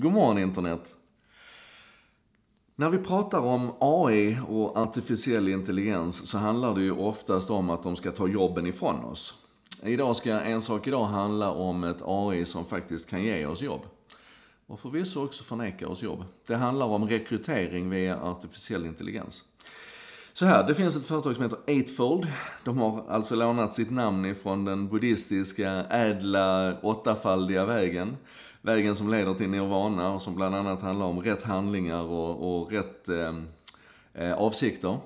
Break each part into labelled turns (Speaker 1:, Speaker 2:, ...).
Speaker 1: God morgon internet! När vi pratar om AI och artificiell intelligens så handlar det ju oftast om att de ska ta jobben ifrån oss. Idag ska En sak idag handla om ett AI som faktiskt kan ge oss jobb. Och förvisso också förneka oss jobb. Det handlar om rekrytering via artificiell intelligens. Så här, det finns ett företag som heter Eightfold. De har alltså lånat sitt namn ifrån den buddhistiska ädla åttafaldiga vägen. Vägen som leder till nirvana och som bland annat handlar om rätt handlingar och, och rätt eh, eh avsikter.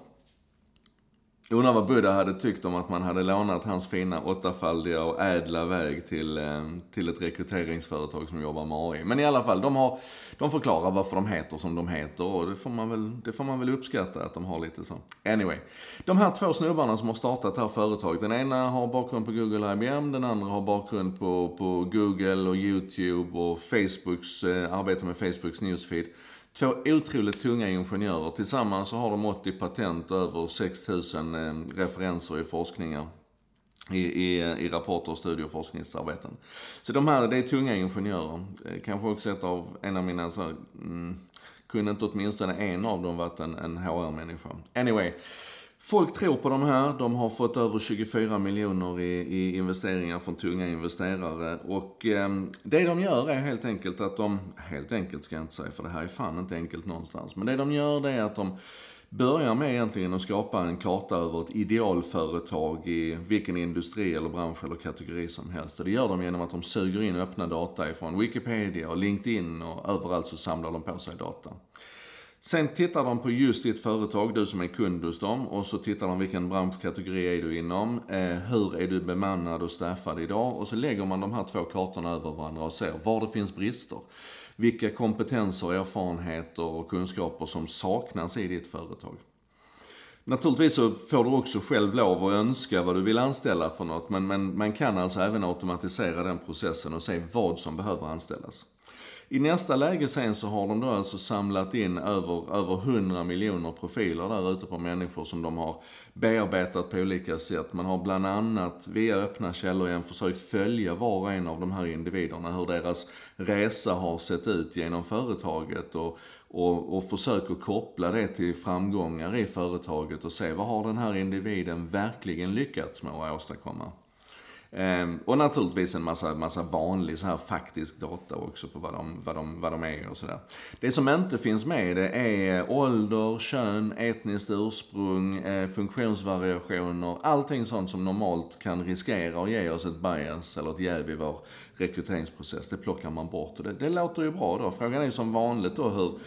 Speaker 1: Undrar vad Buddha hade tyckt om att man hade lånat hans fina åttafaldiga och ädla väg till, eh, till ett rekryteringsföretag som jobbar med AI. Men i alla fall, de, har, de förklarar varför de heter som de heter och det får, man väl, det får man väl uppskatta att de har lite så. Anyway. De här två snubbarna som har startat det här företaget, den ena har bakgrund på Google och IBM, den andra har bakgrund på, på Google och YouTube och Facebooks, eh, arbete med Facebooks newsfeed. Två otroligt tunga ingenjörer. Tillsammans så har de 80 patent och över 6000 eh, referenser i forskningar. I, i, i rapporter, studier och forskningsarbeten. Så de här, det är tunga ingenjörer. Eh, kanske också ett av, en av mina så, mm, kunde inte åtminstone en av dem varit en, en HR-människa. Anyway. Folk tror på de här. De har fått över 24 miljoner i, i investeringar från tunga investerare. Och eh, det de gör är helt enkelt att de, helt enkelt ska jag inte säga för det här är fan inte enkelt någonstans. Men det de gör det är att de börjar med egentligen att skapa en karta över ett idealföretag i vilken industri eller bransch eller kategori som helst. Och det gör de genom att de suger in öppna data ifrån Wikipedia och LinkedIn och överallt så samlar de på sig data. Sen tittar de på just ditt företag, du som är kund hos dem. Och så tittar de vilken branschkategori är du inom. Eh, hur är du bemannad och staffad idag? Och så lägger man de här två kartorna över varandra och ser var det finns brister. Vilka kompetenser, erfarenheter och kunskaper som saknas i ditt företag. Naturligtvis så får du också själv lov att önska vad du vill anställa för något. Men, men man kan alltså även automatisera den processen och se vad som behöver anställas. I nästa läge sen så har de då alltså samlat in över, över 100 miljoner profiler där ute på människor som de har bearbetat på olika sätt. Man har bland annat via öppna källor igen försökt följa var och en av de här individerna, hur deras resa har sett ut genom företaget och, och, och försöker koppla det till framgångar i företaget och se vad har den här individen verkligen lyckats med att åstadkomma. Ehm, och naturligtvis en massa, massa vanlig så här faktisk data också på vad de, vad de, vad de är och sådär. Det som inte finns med det är ålder, kön, etniskt ursprung, eh, funktionsvariationer, allting sånt som normalt kan riskera att ge oss ett bias eller ett jäv i vår rekryteringsprocess. Det plockar man bort och det, det låter ju bra då. Frågan är ju som vanligt då hur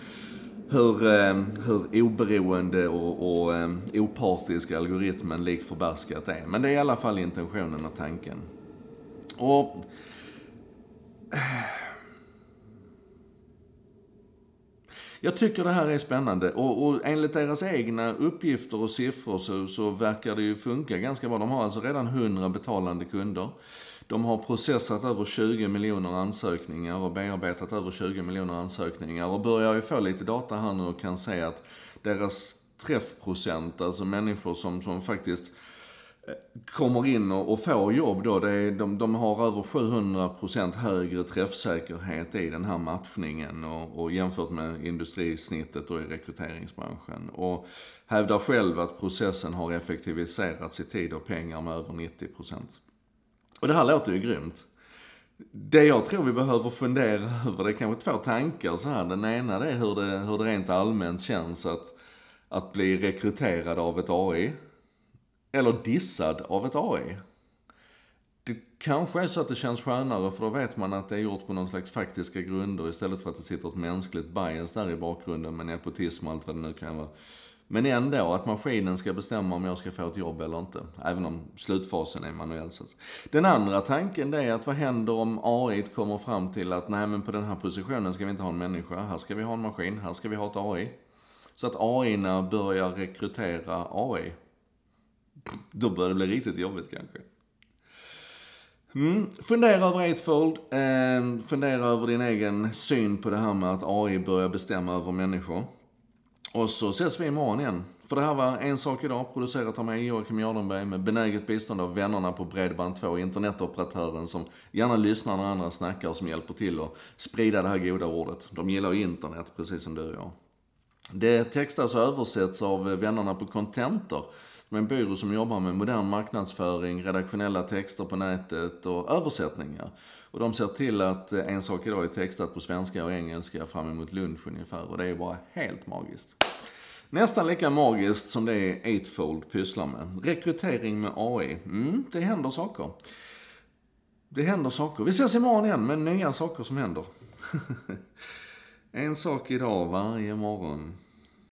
Speaker 1: hur, ehm, hur oberoende och, och ehm, opartisk algoritmen lik förbaskat är. Men det är i alla fall intentionen och tanken. Och... Jag tycker det här är spännande och, och enligt deras egna uppgifter och siffror så, så verkar det ju funka ganska bra. De har alltså redan 100 betalande kunder. De har processat över 20 miljoner ansökningar och bearbetat över 20 miljoner ansökningar och börjar ju få lite data här nu och kan se att deras träffprocent, alltså människor som, som faktiskt eh, kommer in och, och får jobb då, det är, de, de har över 700% högre träffsäkerhet i den här matchningen och, och jämfört med industrisnittet och i rekryteringsbranschen. Och hävdar själv att processen har effektiviserats i tid och pengar med över 90%. Och det här låter ju grymt. Det jag tror vi behöver fundera över, det är kanske två tankar så här. Den ena det är hur det, hur det rent allmänt känns att, att bli rekryterad av ett AI. Eller dissad av ett AI. Det kanske är så att det känns skönare för då vet man att det är gjort på någon slags faktiska grunder istället för att det sitter ett mänskligt bias där i bakgrunden med nepotism och allt vad det nu kan vara. Men ändå, att maskinen ska bestämma om jag ska få ett jobb eller inte. Även om slutfasen är manuell. Den andra tanken det är att vad händer om AI kommer fram till att nej men på den här positionen ska vi inte ha en människa, här ska vi ha en maskin, här ska vi ha ett AI. Så att AI börjar rekrytera AI. Då börjar det bli riktigt jobbigt kanske. Mm. Fundera över Eightfold. Eh, fundera över din egen syn på det här med att AI börjar bestämma över människor. Och så ses vi imorgon igen. För det här var En sak idag, producerat av mig Joakim Jardenberg med benäget bistånd av vännerna på Bredband2, internetoperatören som gärna lyssnar när andra snackar och som hjälper till att sprida det här goda ordet. De gillar ju internet precis som du och jag. Det textas och översätts av eh, vännerna på Contenter, som är en byrå som jobbar med modern marknadsföring, redaktionella texter på nätet och översättningar. Och de ser till att eh, En sak idag är textat på svenska och engelska fram emot lunch ungefär och det är bara helt magiskt. Nästan lika magiskt som det Eightfold pysslar med. Rekrytering med AI. Mm, det händer saker. Det händer saker. Vi ses imorgon igen med nya saker som händer. en sak idag varje morgon.